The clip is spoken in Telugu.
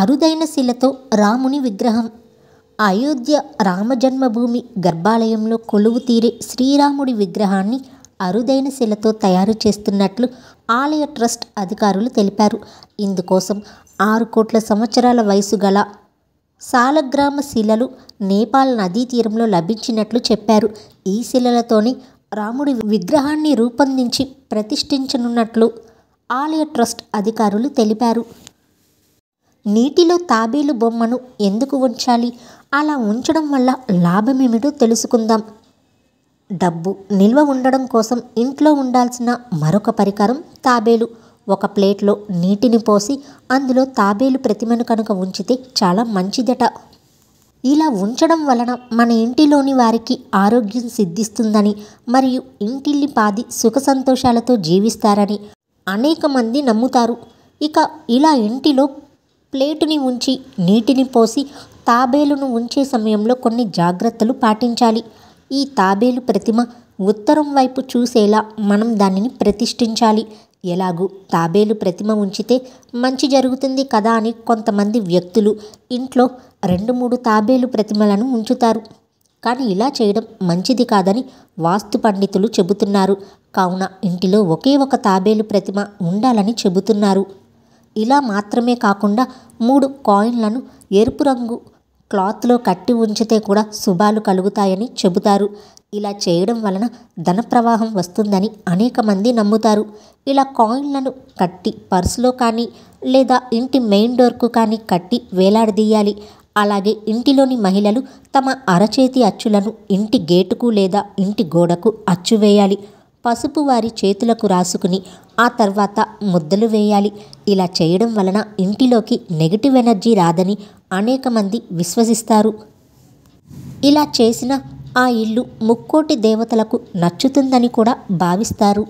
అరుదైన శిలతో రాముని విగ్రహం అయోధ్య రామజన్మభూమి గర్భాలయంలో కొలువు తీరే శ్రీరాముడి విగ్రహాన్ని అరుదైన శిలతో తయారు చేస్తున్నట్లు ఆలయ ట్రస్ట్ అధికారులు తెలిపారు ఇందుకోసం ఆరు కోట్ల సంవత్సరాల వయసు గల సాలగ్రామ శిలలు నేపాల్ నదీ తీరంలో లభించినట్లు చెప్పారు ఈ శిలలతోనే రాముడి విగ్రహాన్ని రూపొందించి ప్రతిష్ఠించనున్నట్లు ఆలయ ట్రస్ట్ అధికారులు తెలిపారు నీటిలో తాబేలు బొమ్మను ఎందుకు ఉంచాలి అలా ఉంచడం వల్ల లాభమేమిటో తెలుసుకుందాం డబ్బు నిల్వ ఉండడం కోసం ఇంట్లో ఉండాల్సిన మరొక పరికరం తాబేలు ఒక ప్లేట్లో నీటిని పోసి అందులో తాబేలు ప్రతిమను కనుక ఉంచితే చాలా మంచిదట ఇలా ఉంచడం వలన మన ఇంటిలోని వారికి ఆరోగ్యం సిద్ధిస్తుందని మరియు ఇంటిల్లి పాది సుఖ సంతోషాలతో జీవిస్తారని అనేక మంది నమ్ముతారు ఇక ఇలా ఇంటిలో ప్లేటుని ఉంచి నీటిని పోసి తాబేలును ఉంచే సమయంలో కొన్ని జాగ్రత్తలు పాటించాలి ఈ తాబేలు ప్రతిమ ఉత్తరం వైపు చూసేలా మనం దానిని ప్రతిష్ఠించాలి ఎలాగూ తాబేలు ప్రతిమ ఉంచితే మంచి జరుగుతుంది కదా అని కొంతమంది వ్యక్తులు ఇంట్లో రెండు మూడు తాబేలు ప్రతిమలను ఉంచుతారు కానీ ఇలా చేయడం మంచిది కాదని వాస్తు పండితులు చెబుతున్నారు కావున ఇంటిలో ఒకే ఒక తాబేలు ప్రతిమ ఉండాలని చెబుతున్నారు ఇలా మాత్రమే కాకుండా మూడు కాయిన్లను ఎరుపు రంగు క్లాత్లో కట్టి ఉంచితే కూడా శుభాలు కలుగుతాయని చెబుతారు ఇలా చేయడం వలన ధన ప్రవాహం వస్తుందని అనేక మంది నమ్ముతారు ఇలా కాయిన్లను కట్టి పర్సులో కానీ లేదా ఇంటి మెయిన్ డోర్కు కానీ కట్టి వేలాడదీయాలి అలాగే ఇంటిలోని మహిళలు తమ అరచేతి అచ్చులను ఇంటి గేటుకు లేదా ఇంటి గోడకు అచ్చు వేయాలి పసుపు వారి చేతులకు రాసుకుని ఆ తర్వాత ముద్దలు వేయాలి ఇలా చేయడం వలన ఇంటిలోకి నెగిటివ్ ఎనర్జీ రాదని అనేక మంది విశ్వసిస్తారు ఇలా చేసిన ఆ ఇల్లు ముక్కోటి దేవతలకు నచ్చుతుందని కూడా భావిస్తారు